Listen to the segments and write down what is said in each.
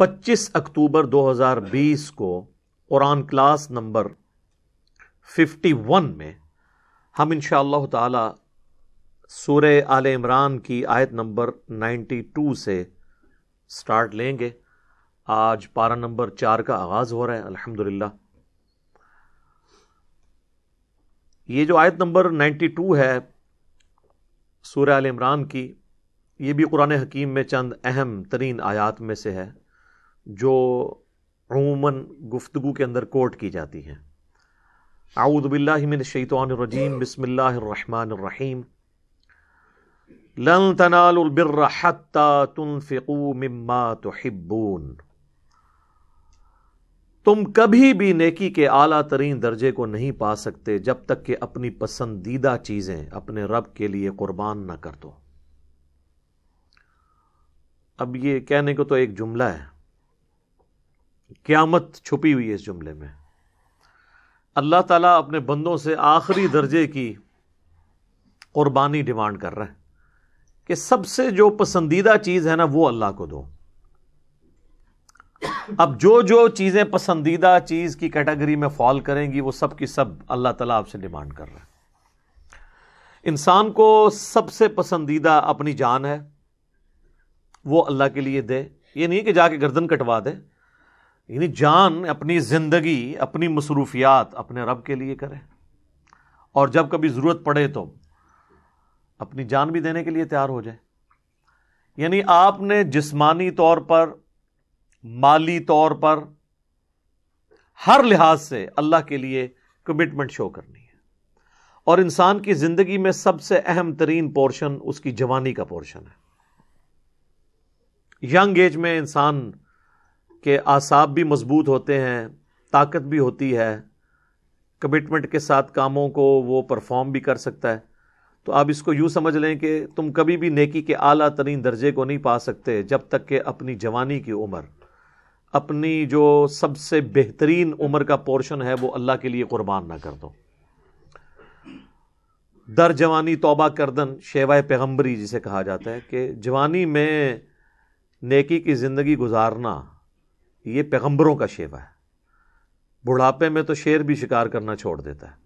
25 अक्टूबर बीस को Quran class number fifty one में हम इन ताला सूर आल इमरान की आयत नंबर नाइन्टी टू से स्टार्ट लेंगे आज पारा नंबर चार का आगाज़ हो रहा है अल्हम्दुलिल्लाह ये जो आयत नंबर नाइन्टी टू है सूर आल इमरान की ये भी कुरान हकीम में चंद अहम तरीन आयात में से है जो अमूमन गुफ्तु के अंदर कोट की जाती हैं आऊदबिल्लिमिन शैतवानरजीम बसमीम लन तनालबिरतुनफ़िकू मम्मा तोहिब्बून तुम कभी भी नेकी के आला तरीन दर्जे को नहीं पा सकते जब तक कि अपनी पसंदीदा चीज़ें अपने रब के लिए कुर्बान ना कर दो अब ये कहने को तो एक जुमला है क़्यामत छुपी हुई है इस जुमले में अल्लाह ताला अपने बंदों से आखिरी दर्जे की कुर्बानी डिमांड कर रहा है कि सबसे जो पसंदीदा चीज़ है ना वो अल्लाह को दो अब जो जो चीज़ें पसंदीदा चीज़ की कैटेगरी में फॉल करेंगी वो सब की सब अल्लाह ताला आपसे डिमांड कर रहा है इंसान को सबसे पसंदीदा अपनी जान है वो अल्लाह के लिए दे ये नहीं कि जाके गर्दन कटवा दे यानी जान अपनी ज़िंदगी अपनी मसरूफियात अपने रब के लिए करें और जब कभी ज़रूरत पड़े तो अपनी जान भी देने के लिए तैयार हो जाए यानी आपने जिस्मानी तौर पर माली तौर पर हर लिहाज से अल्लाह के लिए कमिटमेंट शो करनी है और इंसान की ज़िंदगी में सबसे अहम तरीन पोर्शन उसकी जवानी का पोर्शन है यंग एज में इंसान के आसाब भी मजबूत होते हैं ताकत भी होती है कमिटमेंट के साथ कामों को वो परफॉर्म भी कर सकता है तो आप इसको यूँ समझ लें कि तुम कभी भी नेकी के आला तरीन दर्जे को नहीं पा सकते जब तक कि अपनी जवानी की उम्र अपनी जो सबसे बेहतरीन उम्र का पोर्शन है वो अल्लाह के लिए कुर्बान ना कर दो दर जवानी तोबा करदन शेवा पैगम्बरी जिसे कहा जाता है कि जवानी में नेकी की ज़िंदगी गुजारना ये पैगंबरों का शेवा है बुढ़ापे में तो शेर भी शिकार करना छोड़ देता है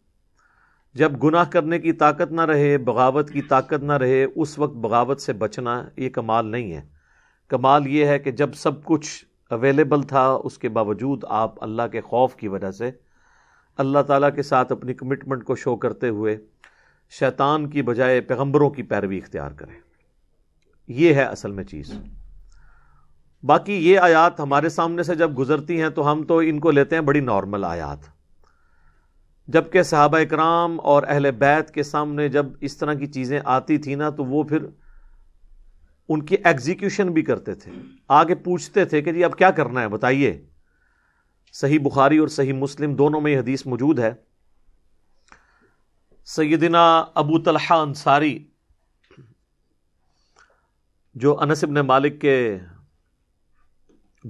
जब गुनाह करने की ताकत ना रहे बगावत की ताकत ना रहे उस वक्त बगावत से बचना ये कमाल नहीं है कमाल ये है कि जब सब कुछ अवेलेबल था उसके बावजूद आप अल्लाह के खौफ की वजह से अल्लाह ताला के साथ अपनी कमिटमेंट को शो करते हुए शैतान की बजाय पैगंबरों की पैरवी इख्तियार करें यह है असल में चीज़ बाकी ये आयात हमारे सामने से जब गुजरती हैं तो हम तो इनको लेते हैं बड़ी नॉर्मल आयात जबकि सहाबा कराम और अहल बैत के सामने जब इस तरह की चीज़ें आती थी ना तो वो फिर उनकी एग्जीक्यूशन भी करते थे आगे पूछते थे कि जी अब क्या करना है बताइए सही बुखारी और सही मुस्लिम दोनों में यह हदीस मौजूद है सैदिना अबू तलहा अंसारी जो अनसिब ने मालिक के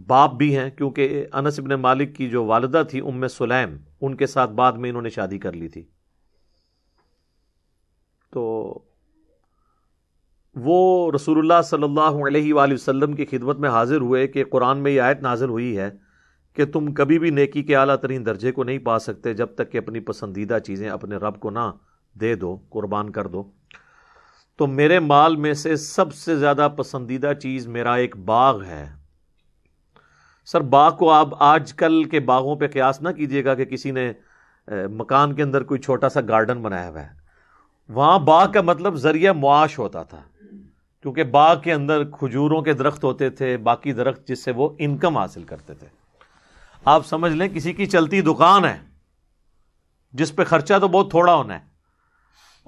बाप भी हैं क्योंकि अनस इबन मालिक की जो वालदा थी उम सुलैम उनके साथ बाद में इन्होंने शादी कर ली थी तो वो रसूलुल्लाह सल्लल्लाहु अलैहि वसल्लम की खिदमत में हाजिर हुए कि कुरान में ये आयत नाजिल हुई है कि तुम कभी भी नेकी के अला तरीन दर्जे को नहीं पा सकते जब तक कि अपनी पसंदीदा चीज़ें अपने रब को ना दे दो कुर्बान कर दो तो मेरे माल में से सबसे ज़्यादा पसंदीदा चीज़ मेरा एक बाग है सर बाग को आप आजकल के बागों पे कयास ना कीजिएगा कि किसी ने मकान के अंदर कोई छोटा सा गार्डन बनाया हुआ है वहाँ बाग का मतलब ज़रिया मुआश होता था क्योंकि बाग के अंदर खजूरों के दरख्त होते थे बाकी दरख्त जिससे वो इनकम हासिल करते थे आप समझ लें किसी की चलती दुकान है जिस पे खर्चा तो बहुत थोड़ा होना है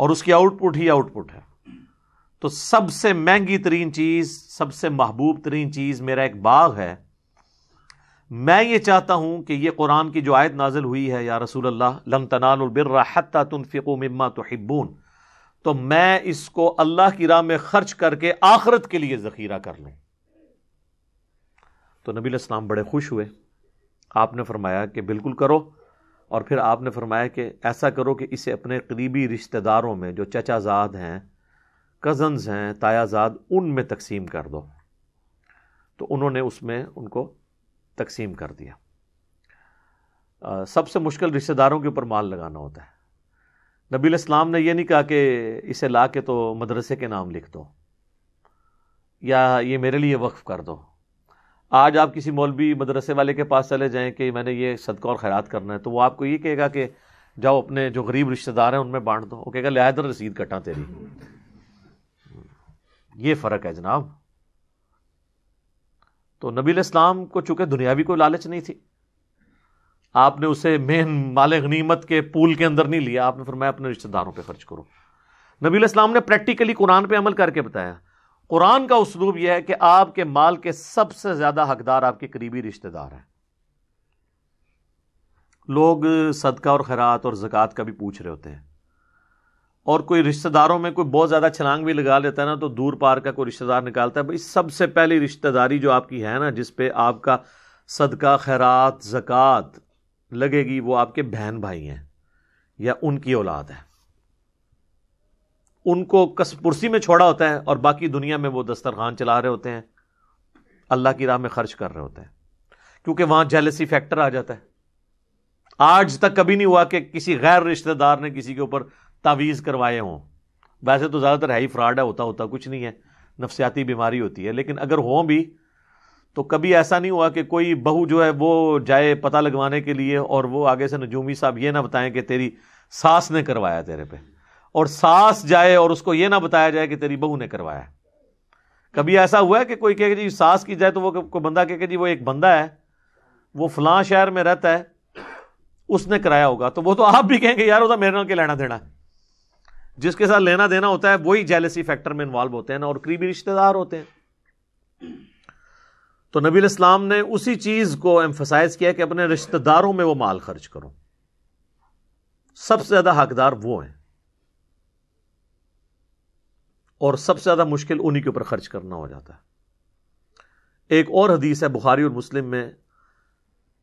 और उसकी आउटपुट ही आउटपुट है तो सबसे महंगी तरीन चीज़ सबसे महबूब तरीन चीज़ मेरा एक बाग है मैं ये चाहता हूँ कि ये कुरान की जो आयत नाजिल हुई है या रसूल अल्लाह लम तनालबिरता तुनफ़िको मम्मा तो हिब्बून तो मैं इसको अल्लाह की राह में खर्च करके आखरत के लिए ज़ख़ीरा कर लूँ तो नबी इस्लाम बड़े खुश हुए आपने फरमाया कि बिल्कुल करो और फिर आपने फरमाया कि ऐसा करो कि इसे अपने करीबी रिश्तेदारों में जो चचाजाद हैं कज़न्स हैं तायाजाद उनमें तकसीम कर दो तो उन्होंने उसमें उनको तकसीम कर दिया सबसे मुश्किल रिश्तेदारों के ऊपर माल लगाना होता है नबी इस्लाम ने यह नहीं कहा कि इसे ला के तो मदरसे के नाम लिख दो या ये मेरे लिए वक्फ़ कर दो आज आप किसी मौलवी मदरसे वाले के पास चले जाएं कि मैंने ये सदका और खैरात करना है तो वो आपको ये कहेगा कि जाओ अपने जो गरीब रिश्तेदार हैं उनमें बांट दो वो कहेगा लिहाजर रसीद कटा तेरी ये फ़र्क है जनाब तो नबी इस्लाम को चूंकि दुनियावी कोई लालच नहीं थी आपने उसे मेन माल गनीमत के पुल के अंदर नहीं लिया आपने फिर मैं अपने रिश्तेदारों पर खर्च करो नबी इस्लाम ने प्रैक्टिकली कुरान पर अमल करके बताया कुरान का उसलूब यह है कि आपके माल के सबसे ज्यादा हकदार आपके करीबी रिश्तेदार हैं लोग सदका और खैरात और जक़ात का भी पूछ रहे होते हैं और कोई रिश्तेदारों में कोई बहुत ज़्यादा छलांग भी लगा लेता है ना तो दूर पार का कोई रिश्तेदार निकालता है भाई सबसे पहली रिश्तेदारी जो आपकी है ना जिस आपका सदका खैरात ज़क़़त लगेगी वो आपके बहन भाई हैं या उनकी औलाद है उनको कसपुरसी में छोड़ा होता है और बाकी दुनिया में वो दस्तरखान चला रहे होते हैं अल्लाह की राह में खर्च कर रहे होते हैं क्योंकि वहां जेलसी फैक्टर आ जाता है आज तक कभी नहीं हुआ कि किसी गैर रिश्तेदार ने किसी के ऊपर तावीज़ करवाए हों वैसे तो ज़्यादातर है ही फ्रॉड है होता होता कुछ नहीं है नफसियाती बीमारी होती है लेकिन अगर हों भी तो कभी ऐसा नहीं हुआ कि कोई बहू जो है वो जाए पता लगवाने के लिए और वो आगे से नजूमी साहब ये ना बताएं कि तेरी सास ने करवाया तेरे पे और सास जाए और उसको ये ना बताया जाए कि तेरी बहू ने करवाया कभी ऐसा हुआ है कि कोई कहे जी सास की जाए तो वो कोई बंदा कहे जी वो एक बंदा है वो फलां शहर में रहता है उसने कराया होगा तो वो तो आप भी कहेंगे यार वो तो मेरे ना के लेना देना है जिसके साथ लेना देना होता है वही जेलसी फैक्टर में इन्वॉल्व होते हैं ना और करीबी रिश्तेदार होते हैं तो नबी इस्लाम ने उसी चीज को एम्फोसाइज किया कि अपने रिश्तेदारों में वो माल खर्च करो सबसे ज्यादा हकदार वो हैं और सबसे ज्यादा मुश्किल उन्हीं के ऊपर खर्च करना हो जाता है एक और हदीस है बुखारी और मुस्लिम में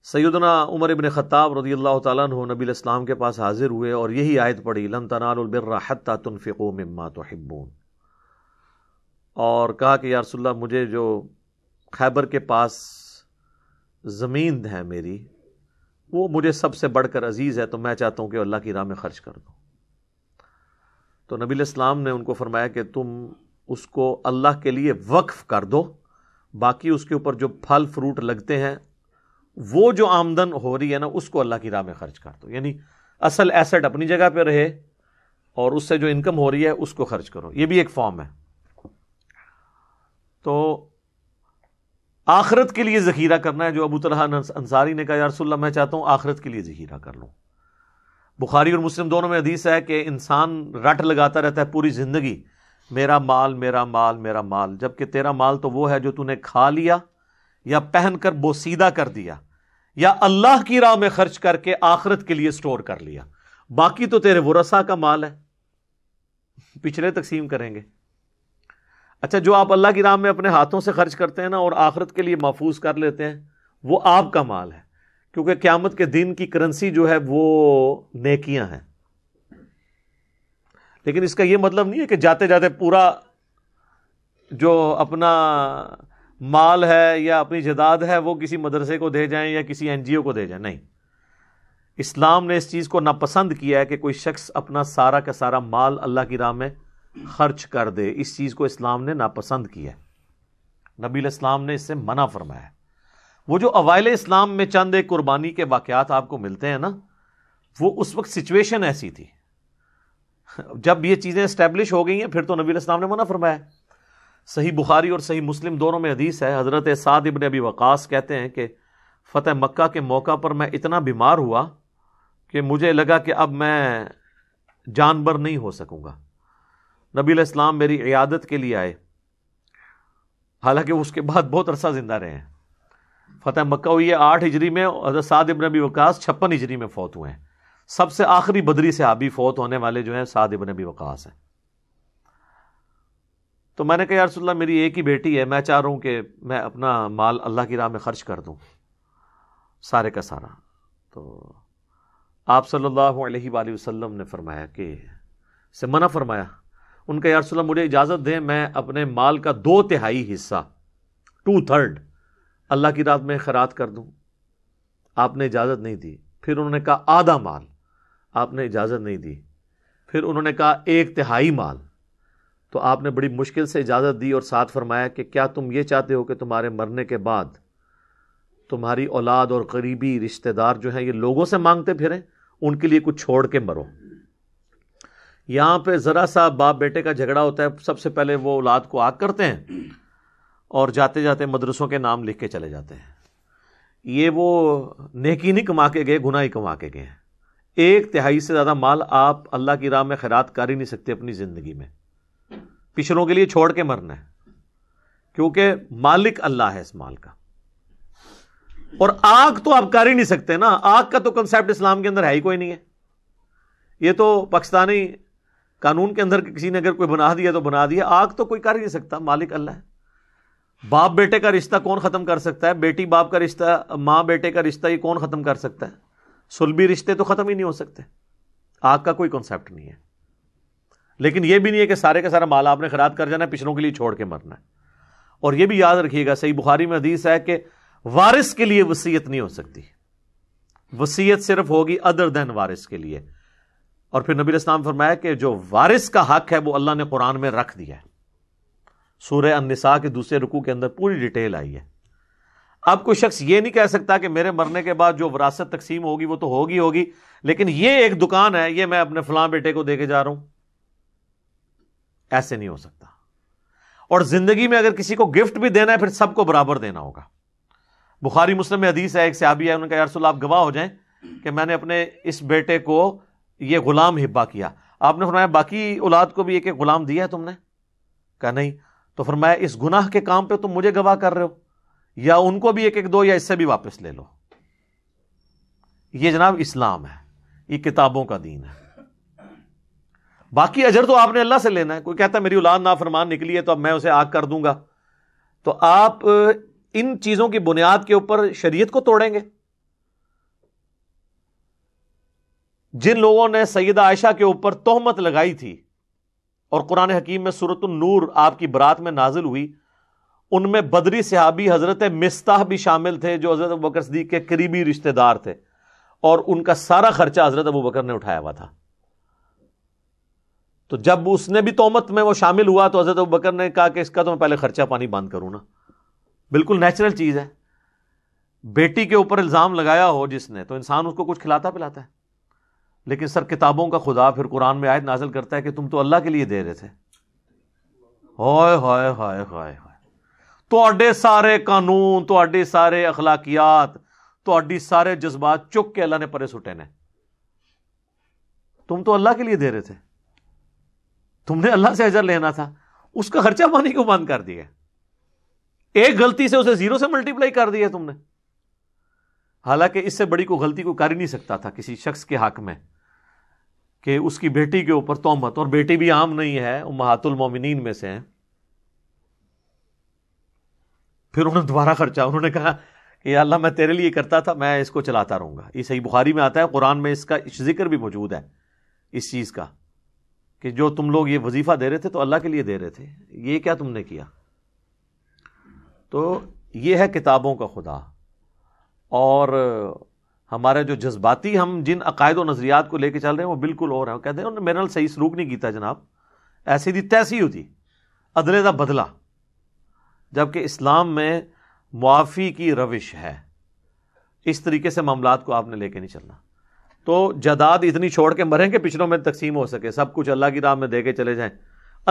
सैदना उमर इबन ख़त्ताब रदी अल्लाह तु नबी इस्लाम के पास हाजिर हुए और यही आयत पढ़ी लम तनालबिर्रा हत्ता तुनफ़िको मम्मा तो हिब्बून और कहा कि यारसल्ला मुझे जो खैबर के पास ज़मीन है मेरी वो मुझे सबसे बढ़कर अजीज़ है तो मैं चाहता हूँ कि अल्लाह की राह में ख़र्च कर दूँ तो नबी इस्लाम ने उनको फरमाया कि तुम उसको अल्लाह के लिए वक्फ़ कर दो बाकी उसके ऊपर जो फल फ्रूट लगते हैं वो जो आमदन हो रही है ना उसको अल्लाह की राह में खर्च कर दो यानी असल एसेट अपनी जगह पे रहे और उससे जो इनकम हो रही है उसको खर्च करो ये भी एक फॉर्म है तो आखरत के लिए जखीरा करना है जो अबू तरह अंसारी ने कहा यारसोल्ला मैं चाहता हूं आखरत के लिए जखीरा कर लो बुखारी और मुस्लिम दोनों में हदीस है कि इंसान रट लगाता रहता है पूरी ज़िंदगी मेरा माल मेरा माल मेरा माल जबकि तेरा माल तो वो है जो तूने खा लिया या पहनकर बोसीदा कर दिया या अल्लाह की राह में खर्च करके आखरत के लिए स्टोर कर लिया बाकी तो तेरे वरसा का माल है पिछले तकसीम करेंगे अच्छा जो आप अल्लाह की राह में अपने हाथों से खर्च करते हैं ना और आखरत के लिए महफूज कर लेते हैं वो आपका माल है क्योंकि क्यामत के दिन की करेंसी जो है वो नेकियां हैं लेकिन इसका यह मतलब नहीं है कि जाते जाते पूरा जो अपना माल है या अपनी जदाद है वो किसी मदरसे को दे जाएं या किसी एनजीओ को दे जाएं नहीं इस्लाम ने इस चीज़ को नापसंद किया है कि कोई शख्स अपना सारा का सारा माल अल्लाह की राह में खर्च कर दे इस चीज़ को इस्लाम ने नापसंद किया है नबी इस्लाम ने इससे मना फरमाया वो जो अवाइल इस्लाम में चंद एक कुर्बानी के वाक़ात आपको मिलते हैं ना वो उस वक्त सिचुएशन ऐसी थी जब ये चीज़ें इस्टेब्लिश हो गई हैं फिर तो नबी इस्लाम ने मना फरमाया सही बुखारी और सही मुस्लिम दोनों में हदीस है हज़रत साद इबन अबी वक़ास कहते हैं कि फ़तेह मक् के मौका पर मैं इतना बीमार हुआ कि मुझे लगा कि अब मैं जानवर नहीं हो सकूँगा नबी इस्लाम मेरी इयादत के लिए आए हालांकि उसके बाद बहुत अरसा ज़िंदा रहे हैं फ़तह मक्का हुई है आठ हिजरी में हज़रत साद इबन अबी वक़ास छप्पन हिजरी में फ़ौत हुए हैं सबसे आखिरी बदरी से आबी फ़ौत होने वाले जो हैं साद इबन अबी वक़ास हैं तो मैंने कहा यारसोल्ला मेरी एक ही बेटी है मैं चाह रहा हूँ कि मैं अपना माल अल्लाह की राह में ख़र्च कर दूँ सारे का सारा तो आप सल्लल्लाहु अलैहि वसल्लम ने फरमाया कि से मना फरमाया उनका यारसोल्ला मुझे इजाज़त दें मैं अपने माल का दो तिहाई हिस्सा टू थर्ड अल्लाह की रात में खरात कर दूँ आपने इजाज़त नहीं दी फिर उन्होंने कहा आधा माल आपने इजाज़त नहीं दी फिर उन्होंने कहा एक तिहाई माल तो आपने बड़ी मुश्किल से इजाज़त दी और साथ फरमाया कि क्या तुम ये चाहते हो कि तुम्हारे मरने के बाद तुम्हारी औलाद और करीबी रिश्तेदार जो हैं ये लोगों से मांगते फिरें उनके लिए कुछ छोड़ के मरो यहाँ पे ज़रा सा बाप बेटे का झगड़ा होता है सबसे पहले वो औलाद को आग करते हैं और जाते जाते मदरसों के नाम लिख के चले जाते हैं ये वो नेकी नहीं कमा के गए गुनाही कमा के गए एक तिहाई से ज़्यादा माल आप अल्लाह की राह में खैरात कर ही नहीं सकते अपनी ज़िंदगी में पिछड़ों के लिए छोड़ के मरना है क्योंकि मालिक अल्लाह है इस माल का और आग तो आप कर ही नहीं सकते ना आग का तो कंसेप्ट इस्लाम के अंदर है ही कोई नहीं है ये तो पाकिस्तानी कानून के अंदर किसी ने अगर कोई बना दिया तो बना दिया आग तो कोई कर ही नहीं सकता मालिक अल्लाह है बाप बेटे का रिश्ता कौन ख़त्म कर सकता है बेटी बाप का रिश्ता माँ बेटे का रिश्ता ये कौन ख़त्म कर सकता है सुलभी रिश्ते तो ख़त्म ही नहीं हो सकते आग का कोई कॉन्सेप्ट नहीं है लेकिन यह भी नहीं है कि सारे का सारा माल आपने खराब कर जाना है पिछड़ों के लिए छोड़ के मरना है और यह भी याद रखिएगा सही बुखारी में हदीस है कि वारिस के लिए वसीयत नहीं हो सकती वसीयत सिर्फ होगी अदर देन वारिस के लिए और फिर नबी इस्लाम फरमाया कि जो वारिस का हक है वो अल्लाह ने कुरान में रख दिया है सूर्य अनसा के दूसरे रुकू के अंदर पूरी डिटेल आई है अब कोई शख्स ये नहीं कह सकता कि मेरे मरने के बाद जो विरासत तकसीम होगी वो तो होगी होगी लेकिन ये एक दुकान है ये मैं अपने फलां बेटे को देके जा रहा हूं ऐसे नहीं हो सकता और जिंदगी में अगर किसी को गिफ्ट भी देना है फिर सबको बराबर देना होगा बुखारी मुस्लिम में हदीस है एक सहाबी है उनका यारसोल आप गवाह हो जाए कि मैंने अपने इस बेटे को यह गुलाम हिब्बा किया आपने फरमाया बाकी औलाद को भी एक एक गुलाम दिया है तुमने कहा नहीं तो फिर मैं इस गुनाह के काम पे तुम मुझे गवाह कर रहे हो या उनको भी एक एक दो या इससे भी वापस ले लो ये जनाब इस्लाम है ये किताबों का दीन है बाकी अजर तो आपने अल्लाह से लेना है कोई कहता है मेरी औलाद फरमान निकली है तो अब मैं उसे आग कर दूंगा तो आप इन चीजों की बुनियाद के ऊपर शरीयत को तोड़ेंगे जिन लोगों ने सैदा आयशा के ऊपर तोहमत लगाई थी और कुरान हकीम में सूरत नूर आपकी बरात में नाजिल हुई उनमें बदरी सहाबी हजरत मिस्ताह भी शामिल थे जो हजरत अबू बकर सदीक के करीबी रिश्तेदार थे और उनका सारा खर्चा हजरत अबू बकर ने उठाया हुआ था तो जब उसने भी तोहमत में वो शामिल हुआ तो हजरत बकर ने कहा कि इसका तो मैं पहले खर्चा पानी बंद करूँ ना बिल्कुल नेचुरल चीज़ है बेटी के ऊपर इल्ज़ाम लगाया हो जिसने तो इंसान उसको कुछ खिलाता पिलाता है लेकिन सर किताबों का खुदा फिर कुरान में आयत नाजिल करता है कि तुम तो अल्लाह के लिए दे रहे थे हाय हाय हाय हाय हाय थोड़े सारे कानून थोड़े सारे अखलाकियात थोड़ी सारे जज्बात चुप के अल्लाह ने परे सुटे ने तुम तो अल्लाह के लिए दे रहे थे तुमने अल्लाह से अजर लेना था उसका खर्चा पानी को बंद कर दिया एक गलती से उसे जीरो से मल्टीप्लाई कर दिया तुमने हालांकि इससे बड़ी को गलती को कर ही नहीं सकता था किसी शख्स के हक में कि उसकी बेटी के ऊपर तोहमत और बेटी भी आम नहीं है महातुल मोमिन में से है फिर उन्होंने दोबारा खर्चा उन्होंने कहा कि अल्लाह मैं तेरे लिए करता था मैं इसको चलाता रहूंगा ये सही बुखारी में आता है कुरान में इसका जिक्र भी मौजूद है इस चीज़ का कि जो तुम लोग ये वजीफा दे रहे थे तो अल्लाह के लिए दे रहे थे ये क्या तुमने किया तो ये है किताबों का खुदा और हमारे जो जज्बाती हम जिन अकायद व नज़रियात को लेके चल रहे हैं वो बिल्कुल और हैं कहते हैं उन्होंने मेरे सही सलूक नहीं किया जनाब ऐसी दी तैसी होती अदले का बदला जबकि इस्लाम में मुआफ़ी की रविश है इस तरीके से मामला को आपने लेके नहीं चलना तो जदाद इतनी छोड़ के मरें कि पिछड़ों में तकसीम हो सके सब कुछ अल्लाह की राह में दे के चले जाएं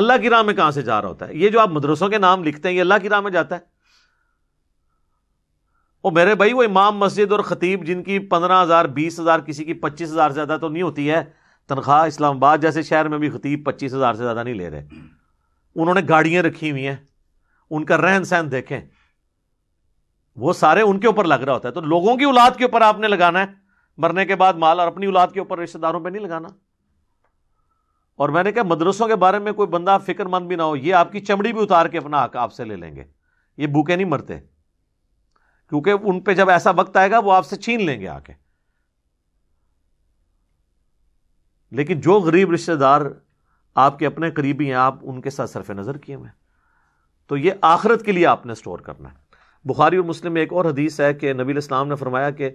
अल्लाह की राह में कहां से जा रहा होता है ये जो आप मदरसों के नाम लिखते हैं ये अल्लाह की राह में जाता है और मेरे भाई वो इमाम मस्जिद और ख़तीब जिनकी पंद्रह हज़ार बीस हज़ार किसी की पच्चीस हज़ार से ज़्यादा तो नहीं होती है तनख्वाह इस्लामाबाद जैसे शहर में भी खतीब पच्चीस हज़ार से ज़्यादा नहीं ले रहे उन्होंने गाड़ियां रखी हुई हैं उनका रहन सहन देखें वो सारे उनके ऊपर लग रहा होता है तो लोगों की औलाद के ऊपर आपने लगाना है मरने के बाद माल और अपनी औलाद के ऊपर रिश्तेदारों पर नहीं लगाना और मैंने कहा मदरसों के बारे में कोई बंदा फिक्रमंद भी ना हो ये आपकी चमड़ी भी उतार के अपना हक आपसे ले लेंगे ये भूखे नहीं मरते क्योंकि उन पर जब ऐसा वक्त आएगा वो आपसे छीन लेंगे आके लेकिन जो गरीब रिश्तेदार आपके अपने करीबी हैं आप उनके साथ सरफ नज़र किए हुए तो ये आखरत के लिए आपने स्टोर करना है बुखारी और मुस्लिम में एक और हदीस है कि नबी इस्लाम ने फरमाया कि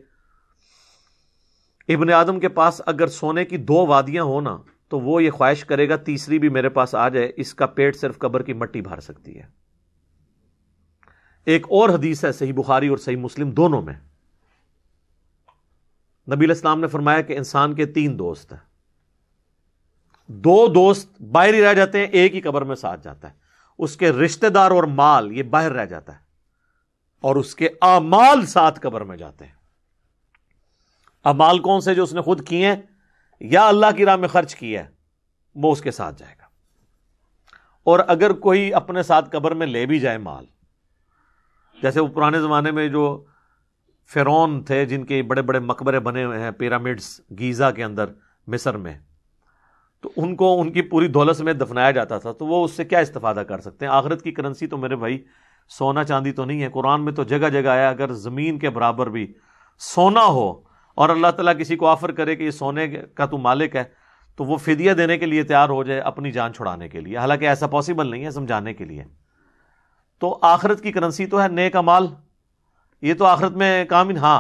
इबन आदम के पास अगर सोने की दो वादियां हो ना तो वो ये ख्वाहिश करेगा तीसरी भी मेरे पास आ जाए इसका पेट सिर्फ कब्र की मट्टी भर सकती है एक और हदीस है सही बुखारी और सही मुस्लिम दोनों में नबी इस्लाम ने फरमाया कि इंसान के तीन दोस्त हैं दो दोस्त बाहर ही रह जाते हैं एक ही कब्र में साथ जाता है उसके रिश्तेदार और माल ये बाहर रह जाता है और उसके अमाल साथ कब्र में जाते हैं अमाल कौन से जो उसने खुद किए हैं या अल्लाह की राह में खर्च किया है वो उसके साथ जाएगा और अगर कोई अपने साथ कब्र में ले भी जाए माल जैसे वो पुराने ज़माने में जो फेरौन थे जिनके बड़े बड़े मकबरे बने हुए हैं पिरामिड्स गीज़ा के अंदर मिस्र में तो उनको उनकी पूरी दौलत में दफनाया जाता था तो वो उससे क्या इस्तेफादा कर सकते हैं आखिरत की करेंसी तो मेरे भाई सोना चांदी तो नहीं है कुरान में तो जगह जगह आया अगर ज़मीन के बराबर भी सोना हो और अल्लाह ताला किसी को ऑफर करे कि ये सोने का तू मालिक है तो वो फिदिया देने के लिए तैयार हो जाए अपनी जान छुड़ाने के लिए हालांकि ऐसा पॉसिबल नहीं है समझाने के लिए तो आखिरत की करेंसी तो है नेक अमाल ये तो आखिरत में काम ही हाँ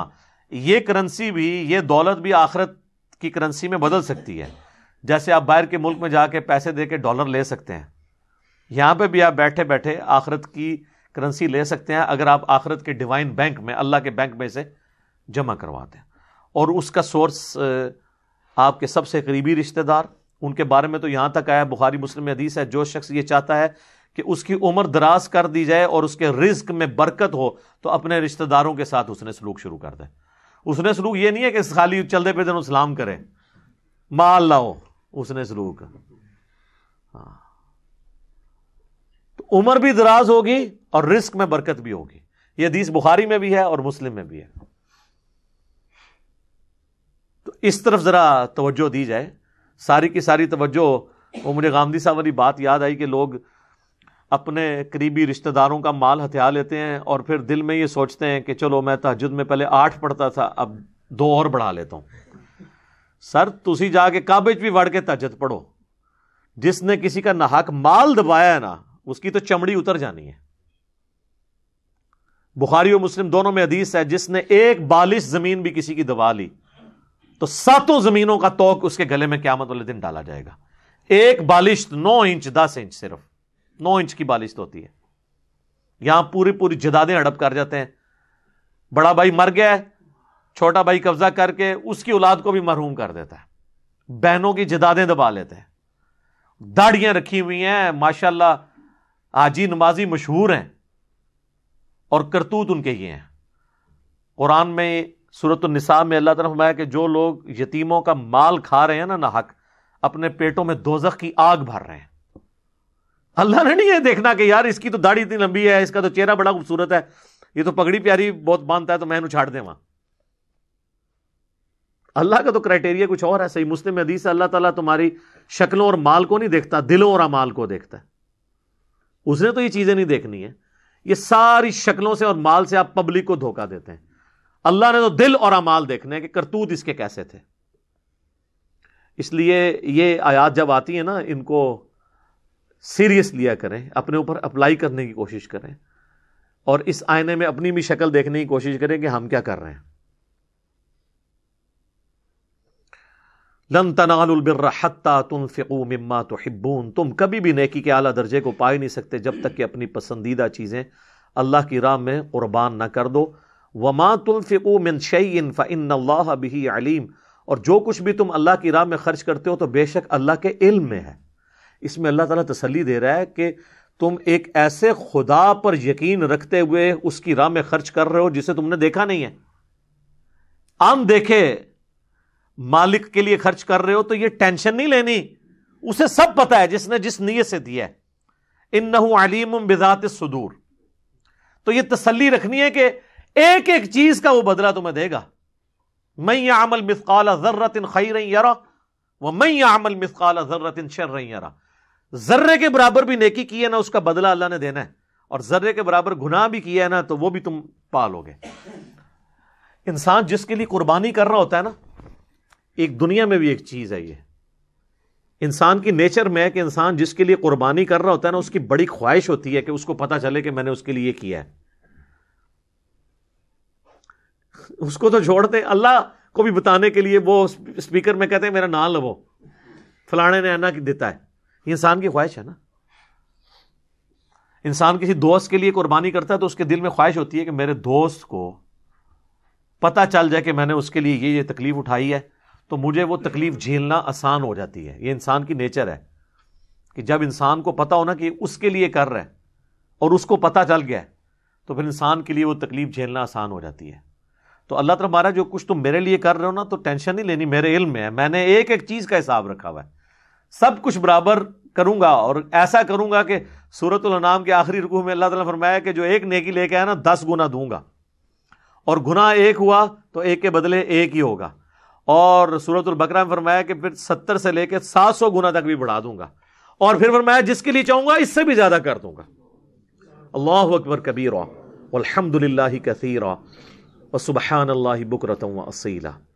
ये करंसी भी ये दौलत भी आखिरत की करेंसी में बदल सकती है जैसे आप बाहर के मुल्क में जाके पैसे दे के डॉलर ले सकते हैं यहाँ पे भी आप बैठे बैठे आखिरत की करेंसी ले सकते हैं अगर आप आखिरत के डिवाइन बैंक में अल्लाह के बैंक में इसे जमा करवाते हैं और उसका सोर्स आपके सबसे करीबी रिश्तेदार उनके बारे में तो यहाँ तक आया बुखारी मुस्लिम हदीस है जो शख्स ये चाहता है कि उसकी उम्र दराज कर दी जाए और उसके रिज्क में बरकत हो तो अपने रिश्तेदारों के साथ उसने सलूक शुरू कर दें उसने सलूक ये नहीं है कि खाली चलते पे दिन सलाम करे माल लाओ उसने सलूक हाँ। तो उम्र भी दराज होगी और रिस्क में बरकत भी होगी यह हदीस बुखारी में भी है और मुस्लिम में भी है इस तरफ ज़रा तोज्जो दी जाए सारी की सारी तोज्जो वो मुझे गांधी साहब वाली बात याद आई कि लोग अपने करीबी रिश्तेदारों का माल हथियार लेते हैं और फिर दिल में ये सोचते हैं कि चलो मैं तहजद में पहले आठ पढ़ता था अब दो और बढ़ा लेता हूँ सर तुम जाके काबिज भी वड़ के तहजद पढ़ो जिसने किसी का नाहक माल दबाया है ना उसकी तो चमड़ी उतर जानी है बुखारी और मुस्लिम दोनों में अधीस है जिसने एक बालिश जमीन भी किसी की दबा ली तो सातों जमीनों का तोक उसके गले में क्या मतलब दिन डाला जाएगा एक बालिश नौ इंच दस इंच सिर्फ नौ इंच की बालिश तो होती है यहां पूरी पूरी जदादे हड़प कर जाते हैं बड़ा भाई मर गया छोटा भाई कब्जा करके उसकी औलाद को भी मरहूम कर देता है बहनों की जदादें दबा लेते हैं दाढ़ियां रखी हुई हैं माशाला आजी नमाजी मशहूर हैं और करतूत उनके ये हैं कुरान में सूरत निसा में अल्लाह तला फरमाया कि जो लोग यतीमों का माल खा रहे हैं ना ना हक अपने पेटों में दोजख की आग भर रहे हैं अल्लाह ने नहीं है देखना कि यार इसकी तो दाढ़ी इतनी लंबी है इसका तो चेहरा बड़ा खूबसूरत है ये तो पगड़ी प्यारी बहुत बांधता है तो मैं छाड़ दे वहां अल्लाह का तो क्राइटेरिया कुछ और है सही मुस्लिम हदीस अल्लाह तला तुम्हारी शक्लों और माल को नहीं देखता दिलों और अमाल को देखता है उसने तो ये चीजें नहीं देखनी है ये सारी शक्लों से और माल से आप पब्लिक को धोखा देते हैं अल्लाह ने तो दिल और अमाल देखने के करतूत इसके कैसे थे इसलिए ये आयात जब आती है ना इनको सीरियस लिया करें अपने ऊपर अप्लाई करने की कोशिश करें और इस आईने में अपनी भी शक्ल देखने की कोशिश करें कि हम क्या कर रहे हैं लन तनालबिर्रहत्ता तुम फ़िकू मम्मा तो हिब्बून तुम कभी भी नेकी के आला दर्जे को पा ही नहीं सकते जब तक कि अपनी पसंदीदा चीज़ें अल्लाह की राह में कुर्बान ना कर दो वमा तुलफ़िकू मिन शईन फ़िन अल्लाह बिही अलीम और जो कुछ भी तुम अल्लाह की राह में खर्च करते हो तो बेशक अल्लाह के इल्म में है इसमें अल्लाह ताला तसल्ली दे रहा है कि तुम एक ऐसे खुदा पर यकीन रखते हुए उसकी राह में खर्च कर रहे हो जिसे तुमने देखा नहीं है आम देखे मालिक के लिए खर्च कर रहे हो तो यह टेंशन नहीं लेनी उसे सब पता है जिसने जिस नीयत से दिया है इन नहू अलीम बिजात सदूर तो यह तसल्ली रखनी है कि एक एक चीज का वो बदला तुम्हें देगा मैं या अमल मिसकाल जर्रतिन खैर यरा व मैं या अमल मिसकाल जर्रतिन शर यरा जर्रे के बराबर भी नेकी की है ना उसका बदला अल्लाह ने देना है और जर्रे के बराबर गुनाह भी किया है ना तो वो भी तुम पालोगे इंसान जिसके लिए कुर्बानी कर रहा होता है ना एक दुनिया में भी एक चीज है ये इंसान की नेचर में है कि इंसान जिसके लिए कुर्बानी कर रहा होता है ना उसकी बड़ी ख्वाहिश होती है कि उसको पता चले कि मैंने उसके लिए किया है उसको तो छोड़ते अल्लाह को भी बताने के लिए वो स्पीकर में कहते हैं मेरा नाम लवो फलाने ने आना देता है ये इंसान की ख्वाहिश है ना इंसान किसी दोस्त के लिए कुर्बानी करता है तो उसके दिल में ख्वाहिश होती है कि मेरे दोस्त को पता चल जाए कि मैंने उसके लिए ये ये तकलीफ उठाई है तो मुझे वो तकलीफ झेलना आसान हो जाती है ये इंसान की नेचर है कि जब इंसान को पता होना कि उसके लिए कर रहे और उसको पता चल गया है तो फिर इंसान के लिए वो तकलीफ झेलना आसान हो जाती है तो अल्लाह तरफ हमारा जो कुछ तुम मेरे लिए कर रहे हो ना तो टेंशन नहीं लेनी मेरे इल्म में है मैंने एक एक चीज़ का हिसाब रखा हुआ है सब कुछ बराबर करूंगा और ऐसा करूंगा कि सूरतुलनाम के आखिरी रुकू में अल्लाह ताला फरमाया कि जो एक नेकी लेके आया ना दस गुना दूंगा और गुना एक हुआ तो एक के बदले एक ही होगा और सूरतुलबकरा में फरमाया कि फिर सत्तर से लेकर सात सौ गुना तक भी बढ़ा दूंगा और फिर फरमाया जिसके लिए चाहूंगा इससे भी ज़्यादा कर दूंगा अल्लाह अकबर कबीर अलहमदिल्ला कसीरा وسبحان الله بكرة وأصيلا